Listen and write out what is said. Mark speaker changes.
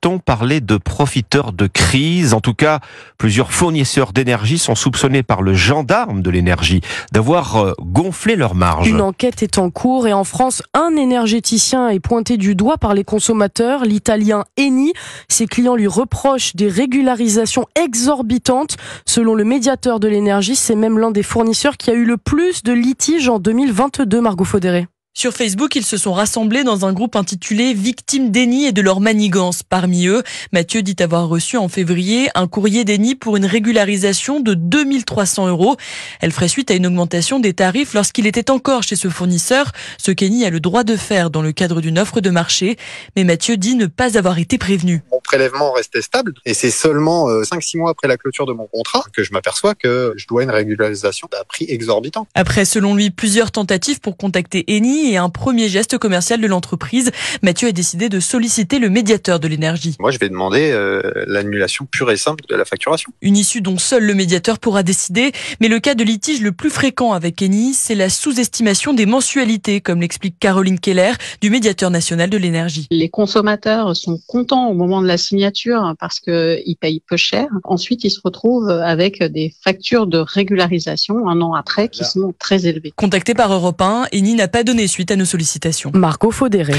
Speaker 1: peut-on parler de profiteurs de crise En tout cas, plusieurs fournisseurs d'énergie sont soupçonnés par le gendarme de l'énergie d'avoir euh, gonflé leurs marges. Une
Speaker 2: enquête est en cours et en France, un énergéticien est pointé du doigt par les consommateurs, l'italien Eni. Ses clients lui reprochent des régularisations exorbitantes. Selon le médiateur de l'énergie, c'est même l'un des fournisseurs qui a eu le plus de litiges en 2022, Margot Faudéré.
Speaker 3: Sur Facebook, ils se sont rassemblés dans un groupe intitulé Victimes déni et de leur manigance. Parmi eux, Mathieu dit avoir reçu en février un courrier déni pour une régularisation de 2300 euros. Elle ferait suite à une augmentation des tarifs lorsqu'il était encore chez ce fournisseur, ce qu'Eni a le droit de faire dans le cadre d'une offre de marché. Mais Mathieu dit ne pas avoir été prévenu
Speaker 1: prélèvement restait stable. Et c'est seulement 5-6 euh, mois après la clôture de mon contrat que je m'aperçois que je dois une régularisation d'un prix exorbitant.
Speaker 3: Après, selon lui, plusieurs tentatives pour contacter Eni et un premier geste commercial de l'entreprise, Mathieu a décidé de solliciter le médiateur de l'énergie.
Speaker 1: Moi, je vais demander euh, l'annulation pure et simple de la facturation.
Speaker 3: Une issue dont seul le médiateur pourra décider. Mais le cas de litige le plus fréquent avec Eni, c'est la sous-estimation des mensualités, comme l'explique Caroline Keller du médiateur national de l'énergie. Les consommateurs sont contents au moment de la signature parce qu'ils payent peu cher. Ensuite, ils se retrouvent avec des factures de régularisation un an après qui sont très élevées. Contacté par Europe 1, Eni n'a pas donné suite à nos sollicitations. Marco Faudéré.